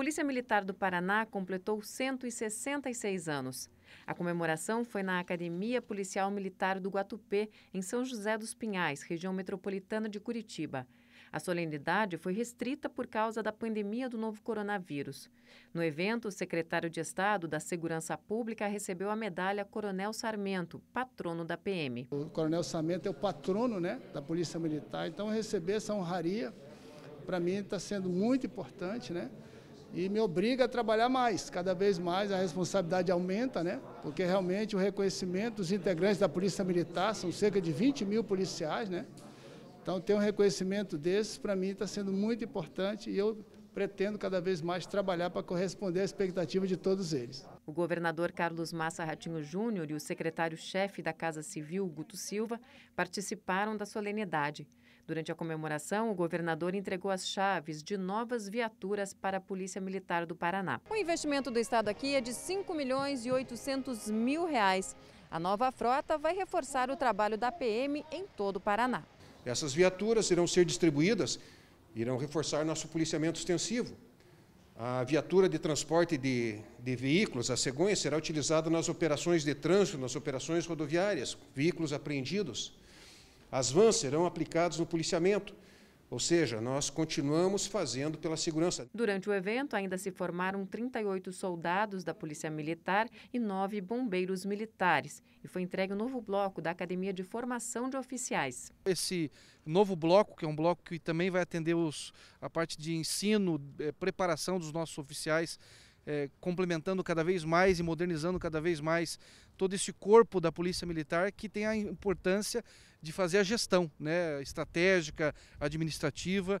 Polícia Militar do Paraná completou 166 anos. A comemoração foi na Academia Policial Militar do Guatupê, em São José dos Pinhais, região metropolitana de Curitiba. A solenidade foi restrita por causa da pandemia do novo coronavírus. No evento, o secretário de Estado da Segurança Pública recebeu a medalha Coronel Sarmento, patrono da PM. O Coronel Sarmento é o patrono né, da Polícia Militar, então receber essa honraria, para mim, está sendo muito importante, né? e me obriga a trabalhar mais. Cada vez mais a responsabilidade aumenta, né? Porque realmente o reconhecimento dos integrantes da Polícia Militar são cerca de 20 mil policiais, né? Então, ter um reconhecimento desses, para mim, está sendo muito importante e eu pretendo cada vez mais trabalhar para corresponder à expectativa de todos eles. O governador Carlos Massa Ratinho Júnior e o secretário-chefe da Casa Civil, Guto Silva, participaram da solenidade. Durante a comemoração, o governador entregou as chaves de novas viaturas para a Polícia Militar do Paraná. O investimento do Estado aqui é de 5 milhões e 800 mil reais. A nova frota vai reforçar o trabalho da PM em todo o Paraná. Essas viaturas irão ser distribuídas Irão reforçar nosso policiamento extensivo. A viatura de transporte de, de veículos, a cegonha, será utilizada nas operações de trânsito, nas operações rodoviárias, veículos apreendidos. As vans serão aplicadas no policiamento. Ou seja, nós continuamos fazendo pela segurança. Durante o evento, ainda se formaram 38 soldados da Polícia Militar e nove bombeiros militares. E foi entregue um novo bloco da Academia de Formação de Oficiais. Esse novo bloco, que é um bloco que também vai atender os, a parte de ensino, eh, preparação dos nossos oficiais é, complementando cada vez mais e modernizando cada vez mais todo esse corpo da Polícia Militar que tem a importância de fazer a gestão né, estratégica, administrativa.